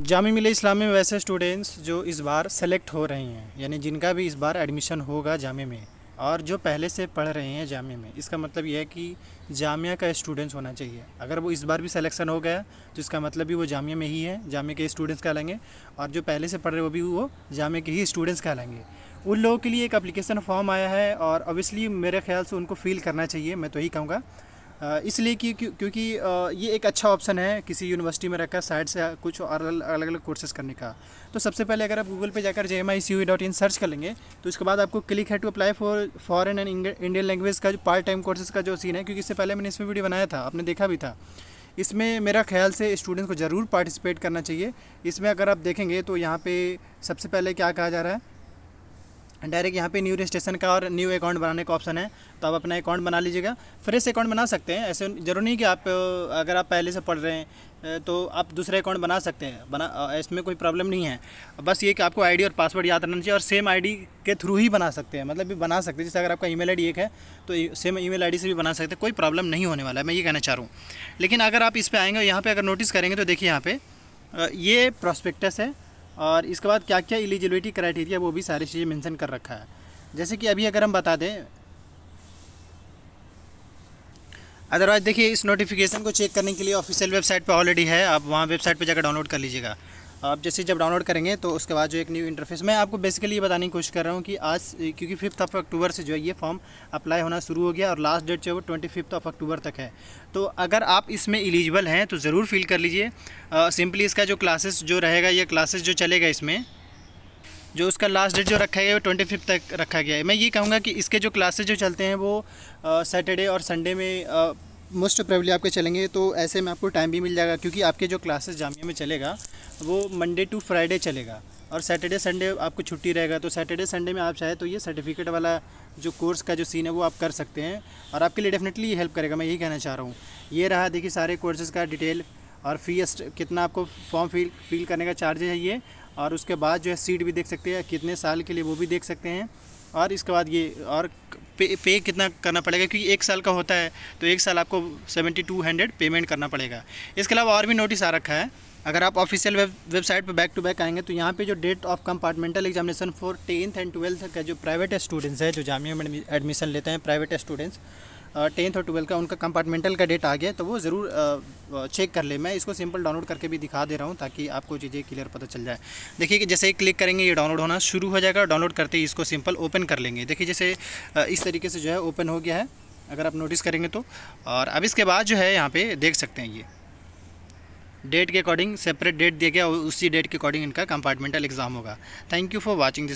जामी मिले इस्लामी में वैसे स्टूडेंट्स जो इस बार सेलेक्ट हो रहे हैं यानी जिनका भी इस बार एडमिशन होगा जामे में और जो पहले से पढ़ रहे हैं जामे में इसका मतलब यह है कि जामिया का स्टूडेंट्स होना चाहिए अगर वो इस बार भी सिलेक्शन हो गया तो इसका मतलब भी वो जामिया में ही है जामे के स्टूडेंट्स कहलाएंगे और जो पहले से पढ़ रहे वो भी वो जामे के ही स्टूडेंट्स कहलाएंगे उन लोगों के लिए एक अप्लीकेशन फॉर्म आया है और ऑब्वियसली मेरे ख्याल से उनको फ़ील करना चाहिए मैं तो यही कहूँगा इसलिए कि क्योंकि ये एक अच्छा ऑप्शन है किसी यूनिवर्सिटी में रखकर साइड से कुछ और अलग अलग कोर्सेज करने का तो सबसे पहले अगर आप गूगल पे जाकर J M I C U dot in search कर लेंगे तो उसके बाद आपको क्लिक है to apply for foreign and Indian language का जो पार्ट टाइम कोर्सेज का जो सीन है क्योंकि इससे पहले मैंने इसमें वीडियो बनाया था आपने देखा भी था इसमें मेरा ख्याल से स्टूडेंट्स को ज़रूर पार्टिसिपेट करना चाहिए इसमें अगर आप देखेंगे तो यहाँ पे सबसे पहले क्या कहा जा रहा है डायरेक्ट यहाँ पे न्यू रजिस्ट्रेशन का और न्यू अकाउंट बनाने का ऑप्शन है तो आप अपना अकाउंट बना लीजिएगा फ्रेश अकाउंट बना सकते हैं ऐसे ज़रूरी नहीं कि आप अगर आप पहले से पढ़ रहे हैं तो आप दूसरे अकाउंट बना सकते हैं बना इसमें कोई प्रॉब्लम नहीं है बस ये कि आपको आईडी और पासवर्ड याद रखना चाहिए और सेम आईडी के थ्रू ही बना सकते हैं मतलब भी बना सकते हैं जैसे अगर आपका ईमेल आईडी एक है तो सेम ईमेल आईडी से भी बना सकते हैं कोई प्रॉब्लम नहीं होने वाला है मैं ये कहना चाह रहा हूँ लेकिन अगर आप इस पर आएँगे यहाँ पर अगर नोटिस करेंगे तो देखिए यहाँ पर ये प्रोस्पेक्टस है और इसके बाद क्या क्या एलिजिबिलिटी क्राइटेरिया वो भी सारी चीज़ें मेंशन कर रखा है जैसे कि अभी अगर हम बता दें अदरवाइज़ देखिए इस नोटिफिकेशन को चेक करने के लिए ऑफिशियल वेबसाइट पर ऑलरेडी है आप वहाँ वेबसाइट पर जाकर डाउनलोड कर लीजिएगा आप जैसे जब डाउनलोड करेंगे तो उसके बाद जो एक न्यू इंटरफेस मैं आपको बेसिकली ये बताने की कोशिश कर रहा हूँ कि आज क्योंकि फिफ्थ ऑफ अक्टूबर से जो है ये फॉर्म अप्लाई होना शुरू हो गया और लास्ट डेट जो है वो ट्वेंटी फिफ्थ ऑफ अक्टूबर तक है तो अगर आप इसमें एलिजिबल हैं तो ज़रूर फिल कर लीजिए सिंपली इसका जो क्लासेस जो रहेगा या क्लासेस जो चलेगा इसमें जो उसका लास्ट डेट जो रखा गया है वो ट्वेंटी फिफ्थ तक रखा गया है मैं ये कहूँगा कि इसके जो क्लासेज जो चलते हैं वो सैटरडे और संडे में मोस्ट प्रोबेबली आपके चलेंगे तो ऐसे में आपको टाइम भी मिल जाएगा क्योंकि आपके जो क्लासेस जामिया में चलेगा वो मंडे टू फ्राइडे चलेगा और सैटरडे संडे आपको छुट्टी रहेगा तो सैटरडे संडे में आप चाहे तो ये सर्टिफिकेट वाला जो कोर्स का जो सीन है वो आप कर सकते हैं और आपके लिए डेफिनेटली हेल्प करेगा मैं यही कहना चाह रहा हूँ ये रहा देखिए सारे कोर्सेज़ का डिटेल और फी कितना आपको फॉर्म फिल फिल करने का चार्ज है ये और उसके बाद जो है सीट भी देख सकते हैं कितने साल के लिए वो भी देख सकते हैं और इसके बाद ये और पे पे कितना करना पड़ेगा क्योंकि एक साल का होता है तो एक साल आपको सेवेंटी टू हंड्रेड पेमेंट करना पड़ेगा इसके अलावा और भी नोटिस आ रखा है अगर आप ऑफिशियल वेब वेबसाइट पर बैक टू बैक आएंगे तो यहाँ पे जो date of compartmental examination for tenth and twelfth का जो प्राइवेट स्टूडेंट्स है जो जामिया में एडमिशन लेते हैं प्राइवेट स्टूडेंट्स टेंथ और ट्वेल्थ का उनका कंपार्टमेंटल का डेट आ गया तो वो ज़रूर चेक कर ले मैं इसको सिंपल डाउनलोड करके भी दिखा दे रहा हूँ ताकि आपको चीज़ें क्लियर पता चल जाए देखिए कि जैसे ही क्लिक करेंगे ये डाउनलोड होना शुरू हो जाएगा डाउनलोड करते ही इसको सिंपल ओपन कर लेंगे देखिए जैसे इस तरीके से जो है ओपन हो गया है अगर आप नोटिस करेंगे तो और अब इसके बाद जो है यहाँ पर देख सकते हैं ये डेट के अकॉर्डिंग सेपरेट डेट दिया गया और उसी डेट के अकॉर्डिंग इनका कंपार्टमेंटल एग्जाम होगा thank you for watching this